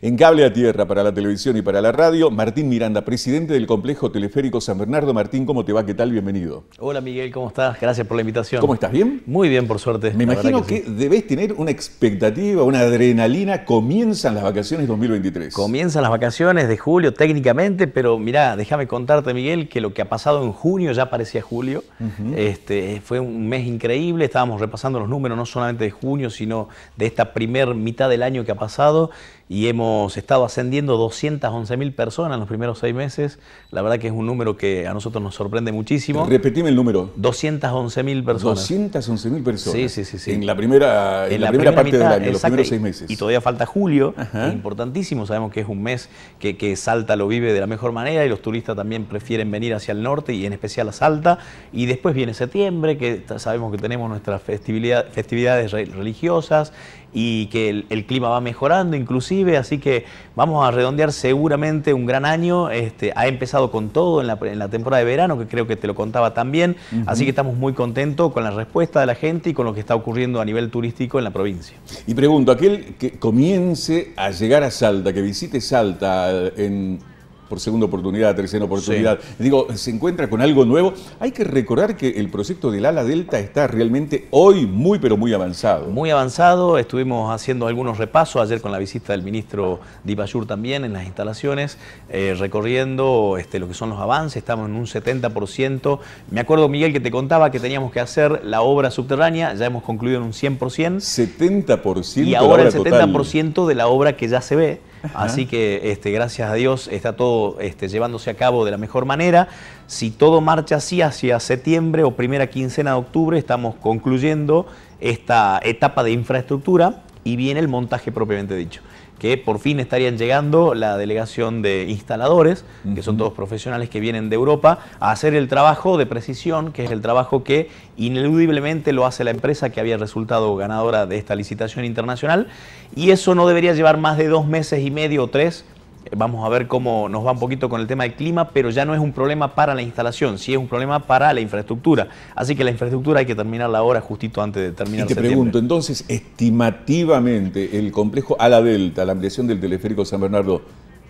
En cable a tierra para la televisión y para la radio, Martín Miranda, presidente del Complejo Teleférico San Bernardo. Martín, ¿cómo te va? ¿Qué tal? Bienvenido. Hola Miguel, ¿cómo estás? Gracias por la invitación. ¿Cómo estás? ¿Bien? Muy bien, por suerte. Me imagino que, debes tener una expectativa, una adrenalina. Comienzan las vacaciones 2023. Comienzan las vacaciones de julio técnicamente, pero mira, déjame contarte Miguel que lo que ha pasado en junio ya parecía julio. este, fue un mes increíble, estábamos repasando los números no solamente de junio, sino de esta primera mitad del año que ha pasado y hemos estado ascendiendo 211 mil personas en los primeros seis meses. La verdad que es un número que a nosotros nos sorprende muchísimo. Repetime el número. 211 mil personas. 211 mil personas. Sí, sí, sí, En la primera, en, la, parte del año, en los primeros seis meses. Y, todavía falta julio, es importantísimo. Sabemos que es un mes que, que, Salta lo vive de la mejor manera y los turistas también prefieren venir hacia el norte y en especial a Salta. Y después viene septiembre, que sabemos que tenemos nuestras festividades religiosas y que el, clima va mejorando inclusive, así que vamos a redondear seguramente un gran año. Este, ha empezado con todo en la, temporada de verano, que creo que te lo contaba también, así que estamos muy contentos con la respuesta de la gente y con lo que está ocurriendo a nivel turístico en la provincia. Y pregunto, aquel que comience a llegar a Salta, que visite Salta eh, en por segunda oportunidad, tercera oportunidad. Digo, se encuentra con algo nuevo. Hay que recordar que el proyecto del ala delta está realmente hoy muy, pero muy avanzado. Muy avanzado. Estuvimos haciendo algunos repasos ayer con la visita del ministro Dipayur también en las instalaciones, eh, recorriendo este, lo que son los avances. Estamos en un 70%. Me acuerdo, Miguel, que te contaba que teníamos que hacer la obra subterránea. Ya hemos concluido en un 100%. 70%. Y ahora el 70% de la obra que ya se ve Así que este, gracias a Dios está todo este, llevándose a cabo de la mejor manera. Si todo marcha así hacia septiembre o primera quincena de octubre, estamos concluyendo esta etapa de infraestructura y viene el montaje propiamente dicho, que por fin estarían llegando la delegación de instaladores, que son todos profesionales que vienen de Europa, a hacer el trabajo de precisión, que es el trabajo que ineludiblemente lo hace la empresa que había resultado ganadora de esta licitación internacional, y eso no debería llevar más de dos meses y medio o tres Vamos a ver cómo nos va un poquito con el tema del clima, pero ya no es un problema para la instalación, sí es un problema para la infraestructura. Así que la infraestructura hay que terminarla ahora justito antes de terminar. Y te pregunto, entonces, estimativamente, el complejo a la delta, la ampliación del teleférico San Bernardo,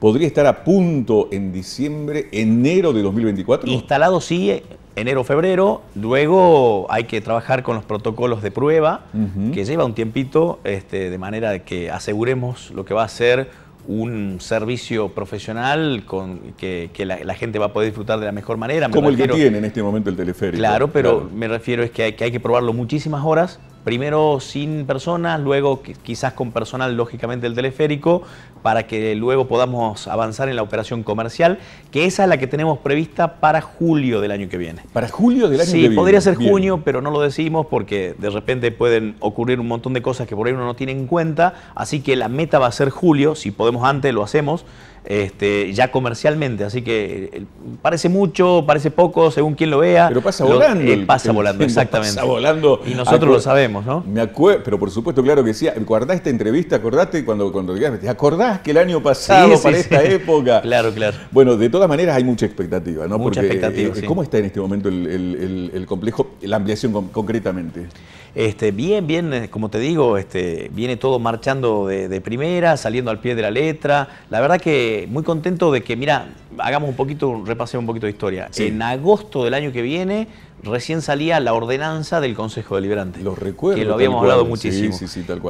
¿podría estar a punto en diciembre, enero de 2024? Instalado sí, enero, febrero, luego hay que trabajar con los protocolos de prueba, que lleva un tiempito, este, de manera que aseguremos lo que va a ser un servicio profesional con, que, la, gente va a poder disfrutar de la mejor manera. Como el que tiene en este momento el teleférico. Claro, pero me refiero es que hay, que hay que probarlo muchísimas horas primero sin personas, luego quizás con personal, lógicamente, el teleférico, para que luego podamos avanzar en la operación comercial, que esa es la que tenemos prevista para julio del año que viene. ¿Para julio del año que viene? Sí, podría ser junio, pero no lo decimos porque de repente pueden ocurrir un montón de cosas que por ahí uno no tiene en cuenta, así que la meta va a ser julio, si podemos antes lo hacemos, este, ya comercialmente. Así que eh, parece mucho, parece poco, según quien lo vea. Pero pasa eh, volando. pasa volando, exactamente. volando. Y nosotros lo sabemos, ¿no? Me acuerdo, pero por supuesto, claro que sí. ¿Acordás esta entrevista? ¿Acordaste cuando, cuando acordás que el año pasado, para esta época? Claro, claro. Bueno, de todas maneras hay mucha expectativa, ¿no? Mucha expectativa, eh, ¿Cómo está en este momento el, complejo, la ampliación concretamente? Este, bien, bien, como te digo, este, viene todo marchando de primera, saliendo al pie de la letra. La verdad que muy contento de que, mira, hagamos un poquito, repasemos un poquito de historia. En agosto del año que viene recién salía la ordenanza del Consejo Deliberante. Lo recuerdo. Que lo habíamos hablado muchísimo.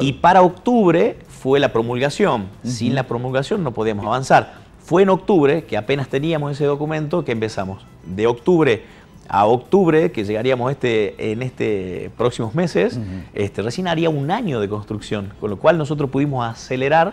Y para octubre fue la promulgación. Sin la promulgación no podíamos avanzar. Fue en octubre, que apenas teníamos ese documento, que empezamos. De octubre a octubre, que llegaríamos este, en este próximos meses, este, recién haría un año de construcción, con lo cual nosotros pudimos acelerar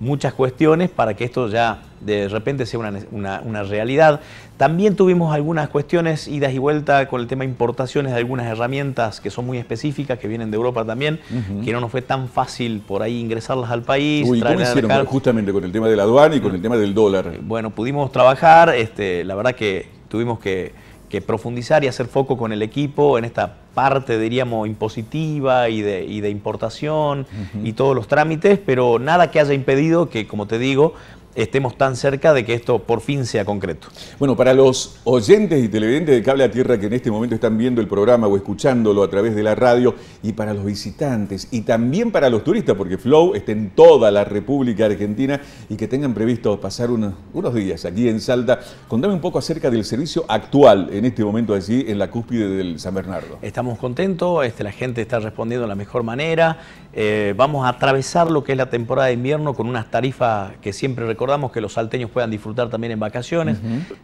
muchas cuestiones para que esto ya de repente sea una, realidad. También tuvimos algunas cuestiones, idas y vueltas con el tema de importaciones de algunas herramientas que son muy específicas, que vienen de Europa también, que no nos fue tan fácil por ahí ingresarlas al país. hicieron justamente con el tema de la aduana y con el mm. tema del dólar? Bueno, pudimos trabajar, este, la verdad que tuvimos que que profundizar y hacer foco con el equipo en esta parte, diríamos, impositiva y de, importación y todos los trámites, pero nada que haya impedido que, como te digo, estemos tan cerca de que esto por fin sea concreto. Bueno, para los oyentes y televidentes de Cable a Tierra que en este momento están viendo el programa o escuchándolo a través de la radio, y para los visitantes, y también para los turistas, porque Flow está en toda la República Argentina y que tengan previsto pasar unos, días aquí en Salta, contame un poco acerca del servicio actual en este momento allí en la cúspide del San Bernardo. Estamos contentos, este, la gente está respondiendo de la mejor manera, eh, vamos a atravesar lo que es la temporada de invierno con unas tarifas que siempre recordamos que los salteños puedan disfrutar también en vacaciones.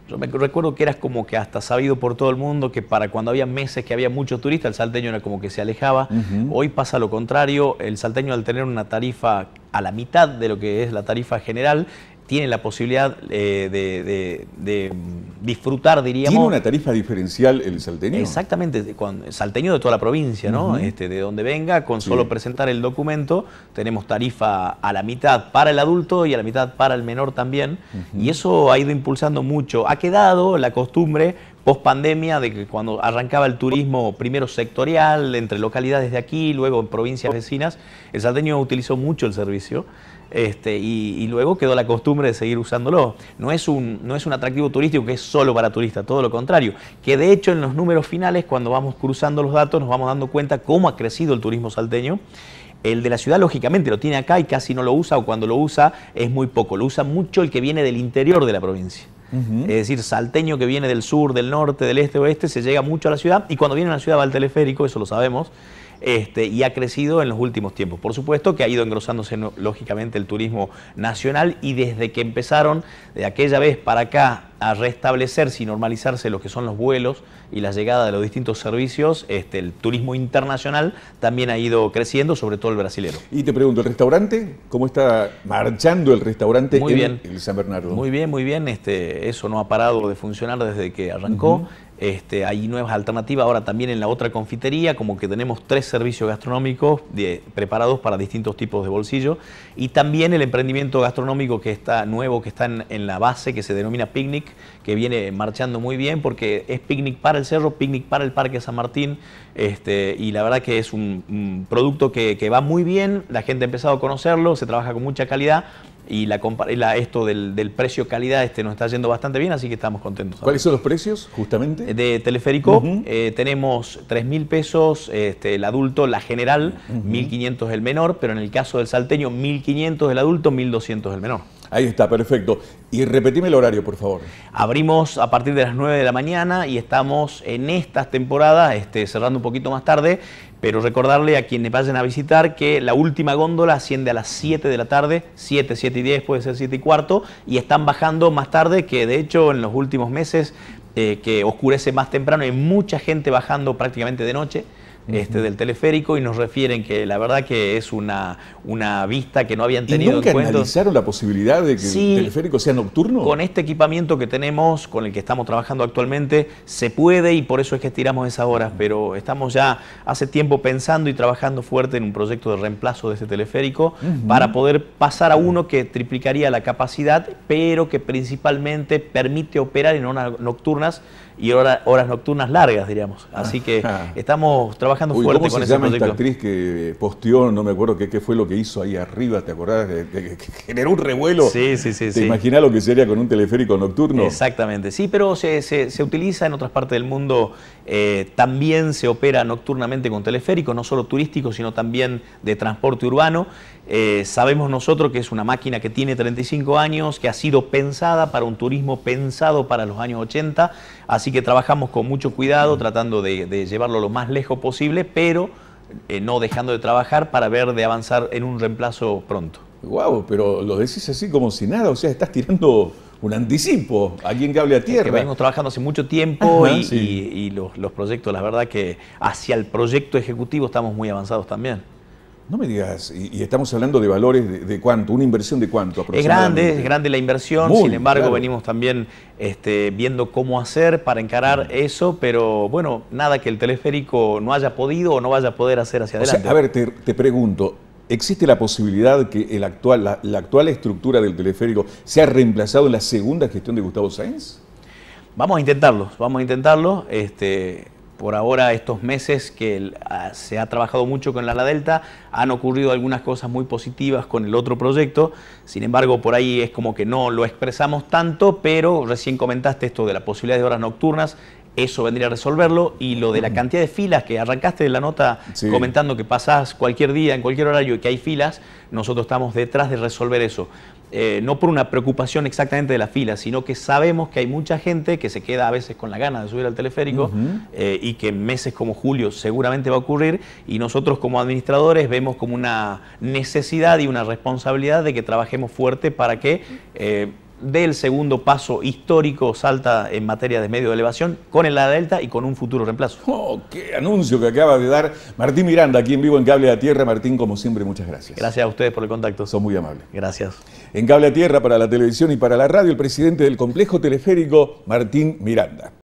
Yo me recuerdo que eras como que hasta sabido por todo el mundo que para cuando había meses que había mucho turista el salteño era como que se alejaba. Hoy pasa lo contrario, el salteño al tener una tarifa a la mitad de lo que es la tarifa general, tiene la posibilidad eh, de, disfrutar, diríamos. Tiene una tarifa diferencial el salteño. Exactamente, con, salteño de toda la provincia, ¿no? este, de donde venga, con solo presentar el documento, tenemos tarifa a la mitad para el adulto y a la mitad para el menor también. Y eso ha ido impulsando mucho. Ha quedado la costumbre post pandemia, de que cuando arrancaba el turismo primero sectorial, entre localidades de aquí, luego en provincias vecinas, el salteño utilizó mucho el servicio. Este, y, luego quedó la costumbre de seguir usándolo. No es, un, no es un atractivo turístico que es solo para turistas, todo lo contrario. Que de hecho en los números finales, cuando vamos cruzando los datos, nos vamos dando cuenta cómo ha crecido el turismo salteño. El de la ciudad, lógicamente, lo tiene acá y casi no lo usa, o cuando lo usa es muy poco. Lo usa mucho el que viene del interior de la provincia. Es decir, salteño que viene del sur, del norte, del este, oeste, se llega mucho a la ciudad y cuando viene a la ciudad va al teleférico, eso lo sabemos. Este, y ha crecido en los últimos tiempos. Por supuesto que ha ido engrosándose lógicamente el turismo nacional y desde que empezaron de aquella vez para acá a restablecerse y normalizarse lo que son los vuelos y la llegada de los distintos servicios, este, el turismo internacional también ha ido creciendo, sobre todo el brasilero. Y te pregunto, ¿el restaurante? ¿Cómo está marchando el restaurante muy en San Bernardo? Muy bien, muy bien. Este, eso no ha parado de funcionar desde que arrancó. Este, hay nuevas alternativas ahora también en la otra confitería, como que tenemos tres servicios gastronómicos preparados para distintos tipos de bolsillo y también el emprendimiento gastronómico que está nuevo, que está en, la base, que se denomina Picnic, que viene marchando muy bien porque es Picnic para el Cerro, Picnic para el Parque San Martín este, y la verdad que es un, producto que, que va muy bien, la gente ha empezado a conocerlo, se trabaja con mucha calidad y la, esto del, precio calidad este nos está yendo bastante bien, así que estamos contentos. ¿Cuáles son los precios, justamente? Eh, de Teleférico eh, tenemos 3.000 mil pesos este, el adulto, la general, 1.500 el menor, pero en el caso del salteño, 1.500 el adulto, 1.200 el menor. Ahí está, perfecto. Y repetime el horario, por favor. Abrimos a partir de las 9 de la mañana y estamos en estas temporadas, este, cerrando un poquito más tarde, pero recordarle a quienes vayan a visitar que la última góndola asciende a las 7 de la tarde, 7, 7 y 10, puede ser 7 y cuarto, y están bajando más tarde, que de hecho en los últimos meses eh, que oscurece más temprano, hay mucha gente bajando prácticamente de noche. Este, del teleférico y nos refieren que la verdad que es una, una vista que no habían tenido ¿Y nunca analizaron la posibilidad de que el teleférico sea nocturno? Con este equipamiento que tenemos, con el que estamos trabajando actualmente, se puede y por eso es que tiramos esas horas, pero estamos ya hace tiempo pensando y trabajando fuerte en un proyecto de reemplazo de este teleférico para poder pasar a uno que triplicaría la capacidad, pero que principalmente permite operar en horas nocturnas y horas, horas nocturnas largas, diríamos. Así que estamos trabajando Uy, con Esta actriz que eh, posteó, no me acuerdo qué, fue lo que hizo ahí arriba, ¿te acordás? generó un revuelo. Sí, sí, sí. ¿Te imaginas lo que sería con un teleférico nocturno? Exactamente, sí, pero se, utiliza en otras partes del mundo, eh, también se opera nocturnamente con teleféricos, no solo turístico, sino también de transporte urbano. Eh, sabemos nosotros que es una máquina que tiene 35 años, que ha sido pensada para un turismo pensado para los años 80, así que trabajamos con mucho cuidado, mm. tratando de llevarlo lo más lejos posible pero eh, no dejando de trabajar para ver de avanzar en un reemplazo pronto. Guau, pero lo decís así como si nada, o sea, estás tirando un anticipo aquí en Cable a Tierra. Es que venimos trabajando hace mucho tiempo y, los proyectos, la verdad que hacia el proyecto ejecutivo estamos muy avanzados también. No me digas, y, estamos hablando de valores de, cuánto, una inversión de cuánto aproximadamente. Es grande, es grande la inversión, sin embargo venimos también este, viendo cómo hacer para encarar eso, pero bueno, nada que el teleférico no haya podido o no vaya a poder hacer hacia adelante. a ver, te, pregunto, ¿existe la posibilidad que el actual, la, actual estructura del teleférico sea reemplazado en la segunda gestión de Gustavo Sáenz? Vamos a intentarlo, vamos a intentarlo. Este, por ahora estos meses que ah, se ha trabajado mucho con la La delta, han ocurrido algunas cosas muy positivas con el otro proyecto, sin embargo por ahí es como que no lo expresamos tanto, pero recién comentaste esto de la posibilidad de horas nocturnas, eso vendría a resolverlo y lo de la mm. cantidad de filas que arrancaste de la nota comentando que pasás cualquier día, en cualquier horario y que hay filas, nosotros estamos detrás de resolver eso. Eh, no por una preocupación exactamente de la fila, sino que sabemos que hay mucha gente que se queda a veces con la gana de subir al teleférico eh, y que en meses como julio seguramente va a ocurrir y nosotros como administradores vemos como una necesidad y una responsabilidad de que trabajemos fuerte para que... Eh, del segundo paso histórico salta en materia de medio de elevación con el la delta y con un futuro reemplazo. Oh, qué anuncio que acaba de dar Martín Miranda aquí en vivo en Cable a Tierra. Martín, como siempre, muchas gracias. Gracias a ustedes por el contacto. Son muy amables. Gracias. En Cable a Tierra para la televisión y para la radio, el presidente del complejo teleférico, Martín Miranda.